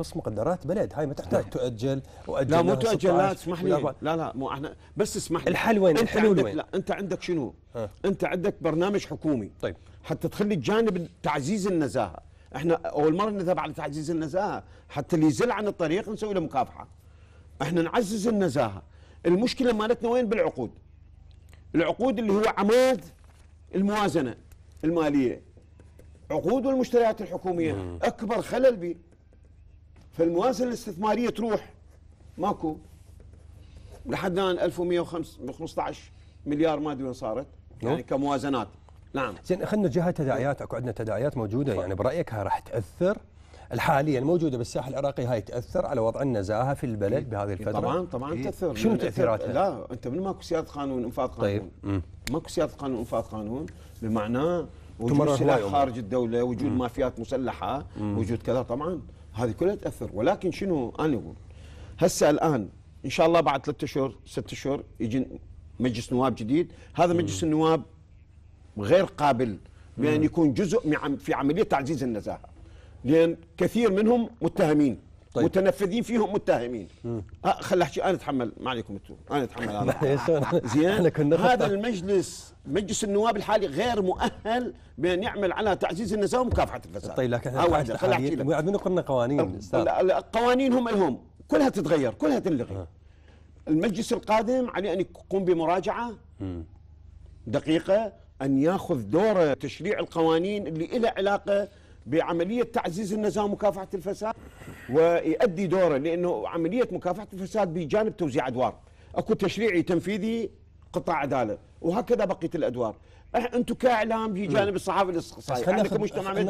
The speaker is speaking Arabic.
تخص مقدرات بلد هاي ما تحتاج لا. نعم. تؤجل واجل لا مو تؤجل لا اسمح لي لا لا مو احنا بس اسمح لي الحل وين الحلول وين لا انت عندك شنو ها. انت عندك برنامج حكومي طيب حتى تخلي الجانب تعزيز النزاهه احنا اول مره نذهب على تعزيز النزاهه حتى اللي يزل عن الطريق نسوي له مكافحه احنا نعزز النزاهه المشكله مالتنا وين بالعقود العقود اللي هو عماد الموازنه الماليه عقود والمشتريات الحكوميه اكبر خلل بيه فالموازنه الاستثماريه تروح ماكو لحد الان 1115 مليار ما ادري وين صارت يعني كموازنات نعم زين خلينا نرجعها تداعيات اكو عندنا تداعيات موجوده يعني برايك راح تاثر الحالية الموجودة بالساحة العراقية هاي تأثر على وضع النزاهة في البلد إيه. بهذه الفترة طبعا طبعا إيه؟ تأثر شنو تأثيراتها؟ لا أنت من ماكو سيادة قانون إنفاذ قانون طيب. ماكو سيادة قانون إنفاذ قانون بمعناه وجود سلاح خارج الدوله وجود مافيات مسلحه وجود كذا طبعا هذه كلها تاثر ولكن شنو انا اقول هسه الان ان شاء الله بعد ثلاثة اشهر ست اشهر يجي مجلس نواب جديد هذا مجلس النواب غير قابل بان يكون جزء في عمليه تعزيز النزاهه لان كثير منهم متهمين طيب. متنفذين فيهم متهمين أه خلي احكي انا اتحمل ما عليكم انتم انا اتحمل زين هذا المجلس مجلس النواب الحالي غير مؤهل بان يعمل على تعزيز النزاهه ومكافحه الفساد طيب لكن خلي احكي لك قوانين القوانين هم الهم كلها تتغير كلها تنلغي أه. المجلس القادم عليه ان يقوم بمراجعه دقيقه ان ياخذ دوره تشريع القوانين اللي لها علاقه بعمليه تعزيز النزاهه ومكافحه الفساد ويؤدي دوره لانه عمليه مكافحه الفساد بجانب توزيع ادوار اكو تشريعي تنفيذي قطاع عداله وهكذا بقيه الادوار أه، انتم كاعلام بجانب نعم. الصحافه الاستقصائيه عندكم مجتمع مدني